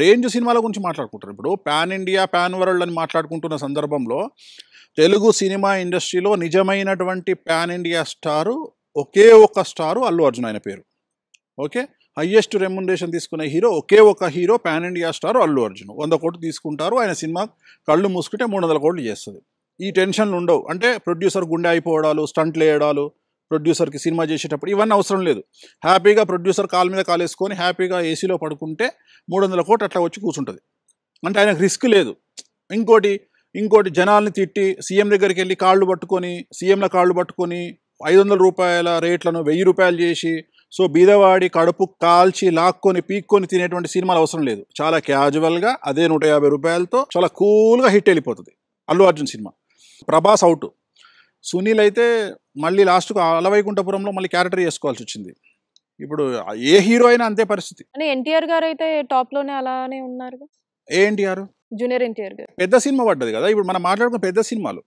range సినిమాల గురించి మాట్లాడుకుంటారు ఇప్పుడు పాన్ ఇండియా పాన్ వరల్డ్ అని మాట్లాడుకుంటున్న సందర్భంలో తెలుగు సినిమా ఇండస్ట్రీలో నిజమైనటువంటి పాన్ ఇండియా స్టారు ఒకే ఒక స్టారు అల్లు అర్జున్ ఆయన పేరు ఓకే హయ్యెస్ట్ రెమ్యునరేషన్ తీసుకునే హీరో ఒకే ఒక hero pan India star Allu Arjun వంద కోట్లు తీసుకుంటారు ఆయన సినిమా కళ్ళు మూసుకుంటే మూడు వందల కోట్లు చేస్తుంది ఈ టెన్షన్లు ఉండవు అంటే ప్రొడ్యూసర్ గుండె అయిపోవడాలు స్టంట్లు వేయడాలు ప్రొడ్యూసర్కి సినిమా చేసేటప్పుడు ఇవన్నీ అవసరం లేదు హ్యాపీగా ప్రొడ్యూసర్ కాల్ మీద కాలేసుకొని హ్యాపీగా ఏసీలో పడుకుంటే మూడు వందల కోట్లు అట్లా వచ్చి కూర్చుంటుంది అంటే ఆయనకు రిస్క్ లేదు ఇంకోటి ఇంకోటి జనాల్ని తిట్టి సీఎం దగ్గరికి వెళ్ళి కాళ్ళు పట్టుకొని సీఎంల కాళ్ళు పట్టుకొని ఐదు వందల రూపాయల రేట్లను వెయ్యి రూపాయలు చేసి సో బీదవాడి కడుపు కాల్చి లాక్కొని పీక్కొని తినేటువంటి సినిమాలు అవసరం లేదు చాలా క్యాజువల్గా అదే నూట యాభై రూపాయలతో చాలా కూల్గా హిట్ వెళ్ళిపోతుంది అల్లు అర్జున్ సినిమా ప్రభాస్ అవుట్ సునీల్ అయితే మళ్ళీ లాస్ట్కు అలవైకుంఠపురంలో మళ్ళీ క్యారెక్టర్ చేసుకోవాల్సి వచ్చింది ఇప్పుడు ఏ హీరో అయినా అంతే పరిస్థితి ఎన్టీఆర్ గారు అయితే టాప్ లోనే అలానే ఉన్నారు ఏ ఎన్టీఆర్ జూనియర్ ఎన్టీఆర్ గారు పెద్ద సినిమా పడ్డది కదా ఇప్పుడు మనం మాట్లాడుకున్న పెద్ద సినిమాలు